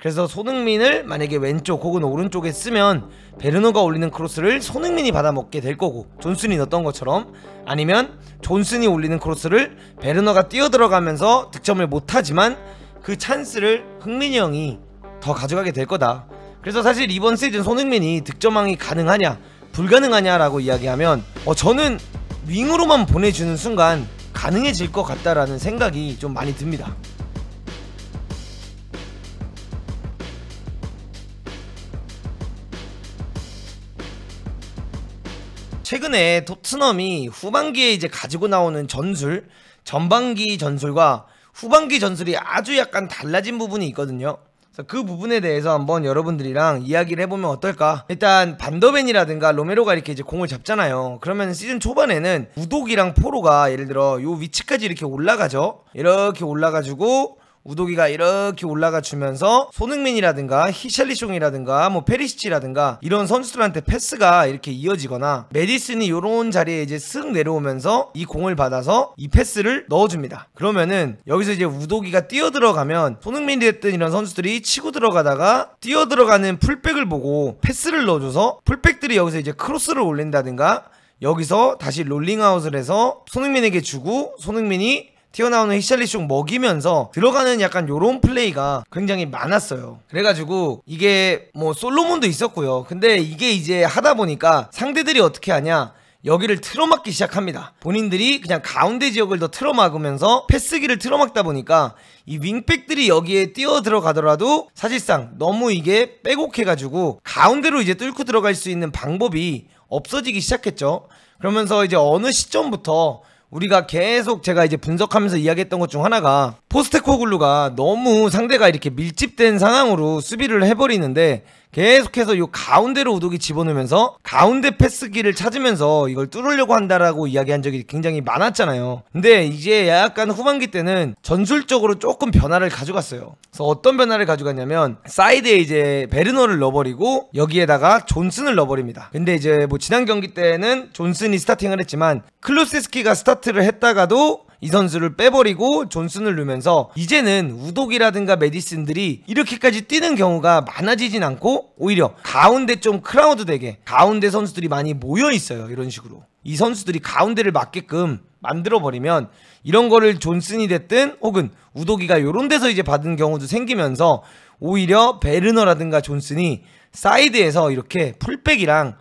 그래서 손흥민을 만약에 왼쪽 혹은 오른쪽에 쓰면 베르노가 올리는 크로스를 손흥민이 받아먹게 될 거고 존슨이 넣었던 것처럼 아니면 존슨이 올리는 크로스를 베르노가 뛰어들어가면서 득점을 못하지만 그 찬스를 흥민이 형이 더 가져가게 될 거다 그래서 사실 이번 시즌 손흥민이 득점왕이 가능하냐 불가능하냐라고 이야기하면 어 저는 윙으로만 보내주는 순간 가능해질 것 같다라는 생각이 좀 많이 듭니다 최근에 토트넘이 후반기에 이제 가지고 나오는 전술, 전반기 전술과 후반기 전술이 아주 약간 달라진 부분이 있거든요. 그래서 그 부분에 대해서 한번 여러분들이랑 이야기를 해보면 어떨까 일단 반더벤이라든가 로메로가 이렇게 이제 공을 잡잖아요 그러면 시즌 초반에는 우독이랑 포로가 예를 들어 요 위치까지 이렇게 올라가죠 이렇게 올라가지고 우도기가 이렇게 올라가 주면서 손흥민이라든가 히샬리숑이라든가 뭐 페리시치라든가 이런 선수들한테 패스가 이렇게 이어지거나 메디슨이 요런 자리에 이제 쓱 내려오면서 이 공을 받아서 이 패스를 넣어줍니다. 그러면은 여기서 이제 우도기가 뛰어들어가면 손흥민이 됐든 이런 선수들이 치고 들어가다가 뛰어들어가는 풀백을 보고 패스를 넣어줘서 풀백들이 여기서 이제 크로스를 올린다든가 여기서 다시 롤링아웃을 해서 손흥민에게 주고 손흥민이 튀어나오는 히샬리숑 먹이면서 들어가는 약간 요런 플레이가 굉장히 많았어요 그래가지고 이게 뭐 솔로몬도 있었고요 근데 이게 이제 하다 보니까 상대들이 어떻게 하냐 여기를 틀어막기 시작합니다 본인들이 그냥 가운데 지역을 더 틀어막으면서 패스기를 틀어막다 보니까 이 윙백들이 여기에 뛰어 들어가더라도 사실상 너무 이게 빼곡해가지고 가운데로 이제 뚫고 들어갈 수 있는 방법이 없어지기 시작했죠 그러면서 이제 어느 시점부터 우리가 계속 제가 이제 분석하면서 이야기했던 것 중 하나가 포스트코글루가 너무 상대가 이렇게 밀집된 상황으로 수비를 해버리는데 계속해서 이 가운데로 우독이 집어넣으면서 가운데 패스기를 찾으면서 이걸 뚫으려고 한다라고 이야기한 적이 굉장히 많았잖아요. 근데 이제 약간 후반기 때는 전술적으로 조금 변화를 가져갔어요. 그래서 어떤 변화를 가져갔냐면 사이드에 이제 베르너를 넣어버리고 여기에다가 존슨을 넣어버립니다. 근데 이제 뭐 지난 경기 때는 존슨이 스타팅을 했지만 클루세스키가 스타트를 했다가도 이 선수를 빼버리고 존슨을 누면서 이제는 우독이라든가 메디슨들이 이렇게까지 뛰는 경우가 많아지진 않고 오히려 가운데 좀 크라우드 되게 가운데 선수들이 많이 모여 있어요. 이런 식으로. 이 선수들이 가운데를 맞게끔 만들어버리면 이런 거를 존슨이 됐든 혹은 우독이가 요런 데서 이제 받은 경우도 생기면서 오히려 베르너라든가 존슨이 사이드에서 이렇게 풀백이랑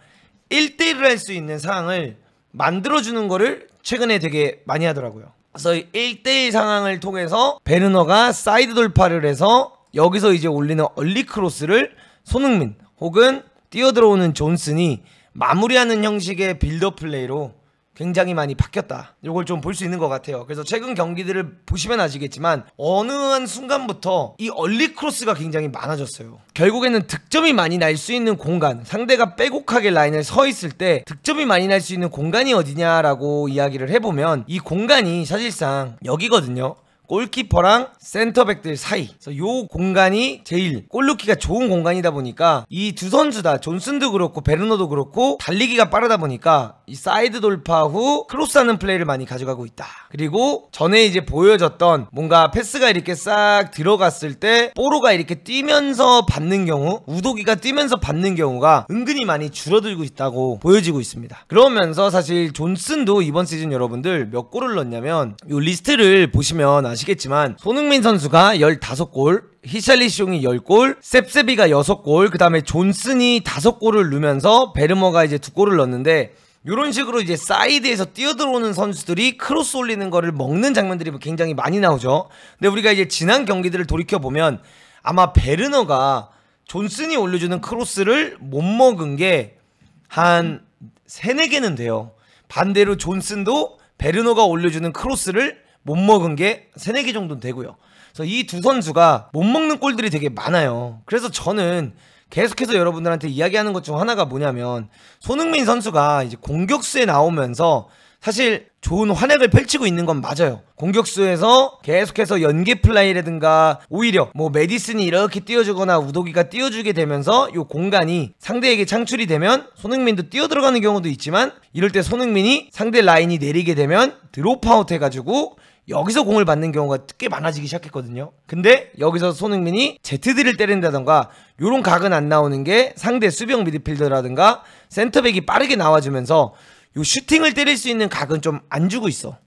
1대1을 할 수 있는 상황을 만들어주는 거를 최근에 되게 많이 하더라고요. 그래서 1대1 상황을 통해서 베르너가 사이드 돌파를 해서 여기서 이제 올리는 얼리 크로스를 손흥민 혹은 뛰어들어오는 존슨이 마무리하는 형식의 빌더 플레이로 굉장히 많이 바뀌었다. 이걸 좀 볼 수 있는 것 같아요. 그래서 최근 경기들을 보시면 아시겠지만 어느 한 순간부터 이 얼리 크로스가 굉장히 많아졌어요. 결국에는 득점이 많이 날 수 있는 공간, 상대가 빼곡하게 라인을 서 있을 때 득점이 많이 날 수 있는 공간이 어디냐라고 이야기를 해보면 이 공간이 사실상 여기거든요. 골키퍼랑 센터백들 사이 그래서 요 공간이 제일 골루키가 좋은 공간이다 보니까 이 두 선수 다 존슨도 그렇고 베르너도 그렇고 달리기가 빠르다 보니까 이 사이드 돌파 후 크로스하는 플레이를 많이 가져가고 있다 그리고 전에 이제 보여졌던 뭔가 패스가 이렇게 싹 들어갔을 때 뽀로가 이렇게 뛰면서 받는 경우 우도기가 뛰면서 받는 경우가 은근히 많이 줄어들고 있다고 보여지고 있습니다 그러면서 사실 존슨도 이번 시즌 여러분들 몇 골을 넣었냐면 요 리스트를 보시면 아시 아시겠지만 손흥민 선수가 15골, 히샬리시용이 10골, 셉세비가 6골, 그 다음에 존슨이 5골을 넣으면서 베르머가 이제 2골을 넣었는데 이런 식으로 이제 사이드에서 뛰어들어오는 선수들이 크로스 올리는 거를 먹는 장면들이 굉장히 많이 나오죠. 근데 우리가 이제 지난 경기들을 돌이켜보면 아마 베르너가 존슨이 올려주는 크로스를 못 먹은 게한 3, 4 개는 돼요. 반대로 존슨도 베르너가 올려주는 크로스를 못 먹은 게 세네 개 정도는 되고요. 그래서 이 두 선수가 못 먹는 골들이 되게 많아요. 그래서 저는 계속해서 여러분들한테 이야기하는 것 중 하나가 뭐냐면 손흥민 선수가 이제 공격수에 나오면서 사실 좋은 환약을 펼치고 있는 건 맞아요. 공격수에서 계속해서 연계 플라이라든가 오히려 뭐 메디슨이 이렇게 띄워주거나 우도기가 띄워주게 되면서 이 공간이 상대에게 창출이 되면 손흥민도 뛰어들어가는 경우도 있지만 이럴 때 손흥민이 상대 라인이 내리게 되면 드롭아웃 해가지고 여기서 공을 받는 경우가 꽤 많아지기 시작했거든요. 근데 여기서 손흥민이 제트들을 때린다던가 요런 각은 안 나오는 게 상대 수병 미드필더라든가 센터백이 빠르게 나와주면서 요 슈팅을 때릴 수 있는 각은 좀 안 주고 있어.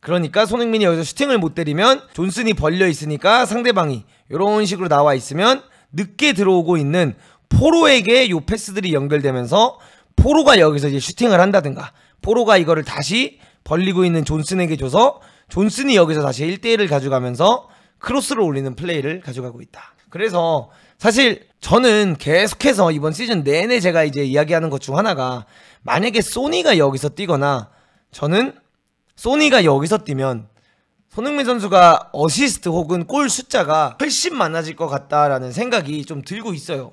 그러니까 손흥민이 여기서 슈팅을 못 때리면 존슨이 벌려 있으니까 상대방이 이런 식으로 나와 있으면 늦게 들어오고 있는 포로에게 요 패스들이 연결되면서 포로가 여기서 이제 슈팅을 한다든가 포로가 이거를 다시 벌리고 있는 존슨에게 줘서 존슨이 여기서 다시 1대1을 가져가면서 크로스를 올리는 플레이를 가져가고 있다. 그래서 사실 저는 계속해서 이번 시즌 내내 제가 이제 이야기하는 것 중 하나가 만약에 소니가 여기서 뛰거나 저는 소니가 여기서 뛰면 손흥민 선수가 어시스트 혹은 골 숫자가 훨씬 많아질 것 같다라는 생각이 좀 들고 있어요.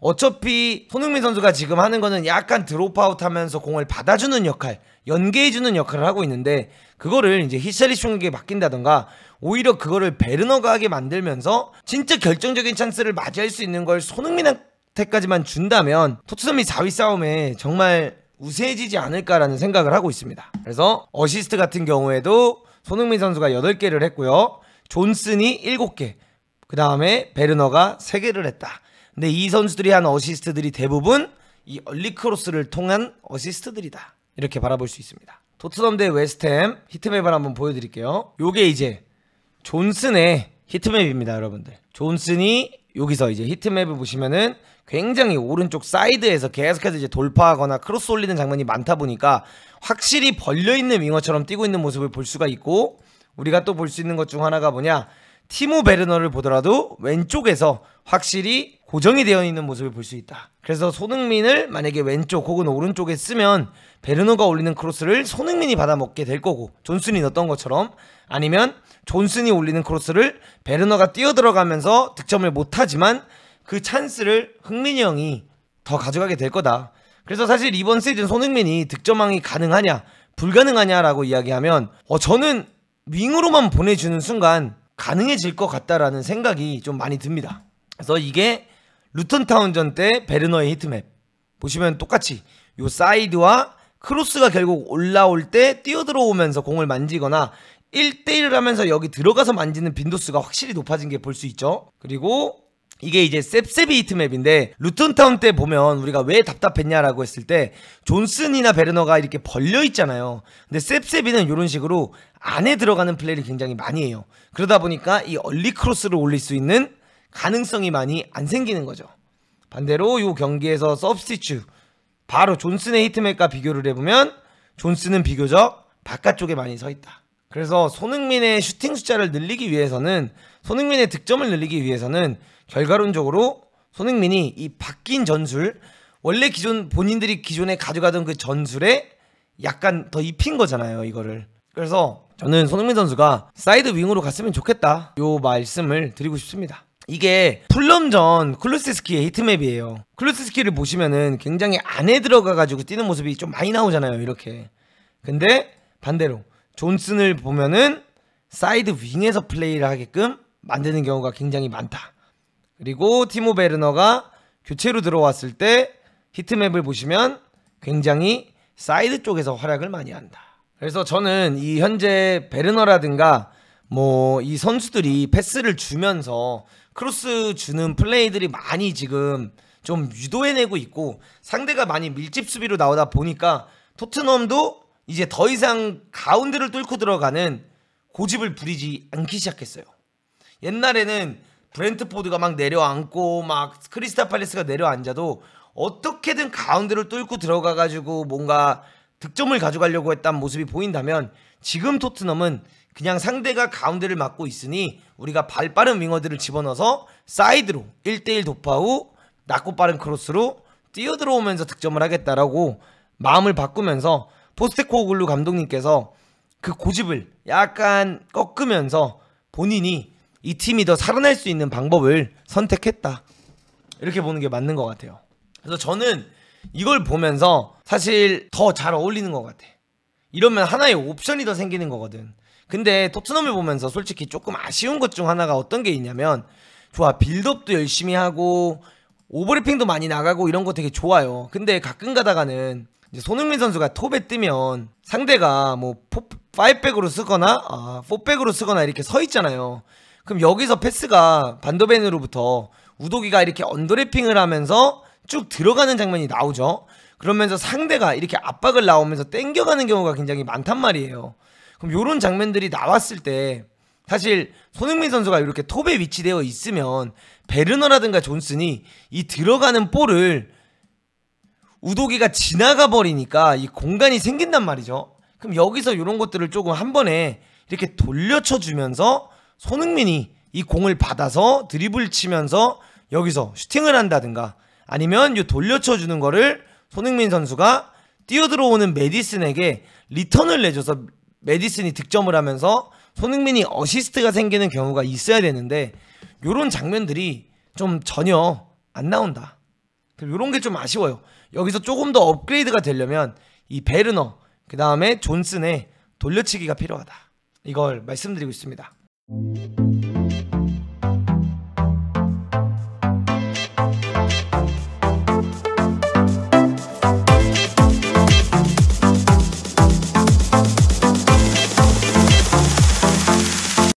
어차피 손흥민 선수가 지금 하는 거는 약간 드롭아웃 하면서 공을 받아주는 역할, 연계해주는 역할을 하고 있는데 그거를 이제 히샬리슝에게 맡긴다던가 오히려 그거를 베르너가 하게 만들면서 진짜 결정적인 찬스를 맞이할 수 있는 걸 손흥민한테까지만 준다면 토트넘이 4위 싸움에 정말 우세해지지 않을까라는 생각을 하고 있습니다. 그래서 어시스트 같은 경우에도 손흥민 선수가 8개를 했고요. 존슨이 7개, 그 다음에 베르너가 3개를 했다. 근데 이 선수들이 한 어시스트들이 대부분 이 얼리크로스를 통한 어시스트들이다. 이렇게 바라볼 수 있습니다. 토트넘 대 웨스트햄 히트맵을 한번 보여드릴게요. 요게 이제 존슨의 히트맵입니다, 여러분들. 존슨이 여기서 이제 히트맵을 보시면은 굉장히 오른쪽 사이드에서 계속해서 이제 돌파하거나 크로스 올리는 장면이 많다 보니까 확실히 벌려있는 윙어처럼 뛰고 있는 모습을 볼 수가 있고 우리가 또 볼 수 있는 것 중 하나가 뭐냐 티모 베르너를 보더라도 왼쪽에서 확실히 고정이 되어 있는 모습을 볼 수 있다. 그래서 손흥민을 만약에 왼쪽 혹은 오른쪽에 쓰면 베르노가 올리는 크로스를 손흥민이 받아먹게 될 거고 존슨이 넣었던 것처럼 아니면 존슨이 올리는 크로스를 베르노가 뛰어들어가면서 득점을 못하지만 그 찬스를 흥민이 형이 더 가져가게 될 거다. 그래서 사실 이번 시즌 손흥민이 득점왕이 가능하냐 불가능하냐라고 이야기하면 어 저는 윙으로만 보내주는 순간 가능해질 것 같다라는 생각이 좀 많이 듭니다. 그래서 이게 루턴 타운전 때 베르너의 히트맵 보시면 똑같이 요 사이드와 크로스가 결국 올라올 때 뛰어들어오면서 공을 만지거나 1대1을 하면서 여기 들어가서 만지는 빈도수가 확실히 높아진 게 볼 수 있죠. 그리고 이게 이제 셉셉이 히트맵인데 루턴타운 때 보면 우리가 왜 답답했냐라고 했을 때 존슨이나 베르너가 이렇게 벌려 있잖아요. 근데 셉셉이는 이런 식으로 안에 들어가는 플레이를 굉장히 많이 해요. 그러다 보니까 이 얼리 크로스를 올릴 수 있는 가능성이 많이 안 생기는 거죠. 반대로 이 경기에서 서브스티츄 바로 존슨의 히트맥과 비교를 해보면 존슨은 비교적 바깥쪽에 많이 서 있다. 그래서 손흥민의 슈팅 숫자를 늘리기 위해서는 손흥민의 득점을 늘리기 위해서는 결과론적으로 손흥민이 이 바뀐 전술 원래 기존 본인들이 기존에 가져가던 그 전술에 약간 더 입힌 거잖아요 이거를 그래서 저는 손흥민 선수가 사이드 윙으로 갔으면 좋겠다 요 말씀을 드리고 싶습니다 이게 플럼전 클루스스키의 히트맵이에요. 클루스스키를 보시면은 굉장히 안에 들어가가지고 뛰는 모습이 좀 많이 나오잖아요. 이렇게. 근데 반대로 존슨을 보면은 사이드 윙에서 플레이를 하게끔 만드는 경우가 굉장히 많다. 그리고 티모 베르너가 교체로 들어왔을 때 히트맵을 보시면 굉장히 사이드 쪽에서 활약을 많이 한다. 그래서 저는 이 현재 베르너라든가 뭐 이 선수들이 패스를 주면서 크로스 주는 플레이들이 많이 지금 좀 유도해내고 있고 상대가 많이 밀집 수비로 나오다 보니까 토트넘도 이제 더 이상 가운데를 뚫고 들어가는 고집을 부리지 않기 시작했어요. 옛날에는 브렌트포드가 막 내려앉고 막 크리스탈 팔레스가 내려앉아도 어떻게든 가운데를 뚫고 들어가가지고 뭔가 득점을 가져가려고 했던 모습이 보인다면 지금 토트넘은 그냥 상대가 가운데를 막고 있으니 우리가 발 빠른 윙어들을 집어넣어서 사이드로 1대1 도파 후 낮고 빠른 크로스로 뛰어들어오면서 득점을 하겠다라고 마음을 바꾸면서 포스테코글루 감독님께서 그 고집을 약간 꺾으면서 본인이 이 팀이 더 살아날 수 있는 방법을 선택했다. 이렇게 보는 게 맞는 것 같아요. 그래서 저는 이걸 보면서 사실 더 잘 어울리는 것 같아. 이러면 하나의 옵션이 더 생기는 거거든. 근데 토트넘을 보면서 솔직히 조금 아쉬운 것 중 하나가 어떤 게 있냐면 좋아 빌드업도 열심히 하고 오버래핑도 많이 나가고 이런 거 되게 좋아요. 근데 가끔 가다가는 손흥민 선수가 톱에 뜨면 상대가 뭐 5백으로 쓰거나 아, 4백으로 쓰거나 이렇게 서 있잖아요. 그럼 여기서 패스가 반도벤으로부터 우도기가 이렇게 언더래핑을 하면서 쭉 들어가는 장면이 나오죠. 그러면서 상대가 이렇게 압박을 나오면서 땡겨가는 경우가 굉장히 많단 말이에요. 그럼 요런 장면들이 나왔을 때 사실 손흥민 선수가 이렇게 톱에 위치되어 있으면 베르너라든가 존슨이 이 들어가는 볼을 우도기가 지나가 버리니까 이 공간이 생긴단 말이죠. 그럼 여기서 요런 것들을 조금 한 번에 이렇게 돌려쳐 주면서 손흥민이 이 공을 받아서 드리블 치면서 여기서 슈팅을 한다든가 아니면 이 돌려쳐 주는 거를 손흥민 선수가 뛰어들어오는 메디슨에게 리턴을 내줘서 메디슨이 득점을 하면서 손흥민이 어시스트가 생기는 경우가 있어야 되는데 이런 장면들이 좀 전혀 안 나온다. 이런 게 좀 아쉬워요. 여기서 조금 더 업그레이드가 되려면 이 베르너 그 다음에 존슨의 돌려치기가 필요하다. 이걸 말씀드리고 있습니다.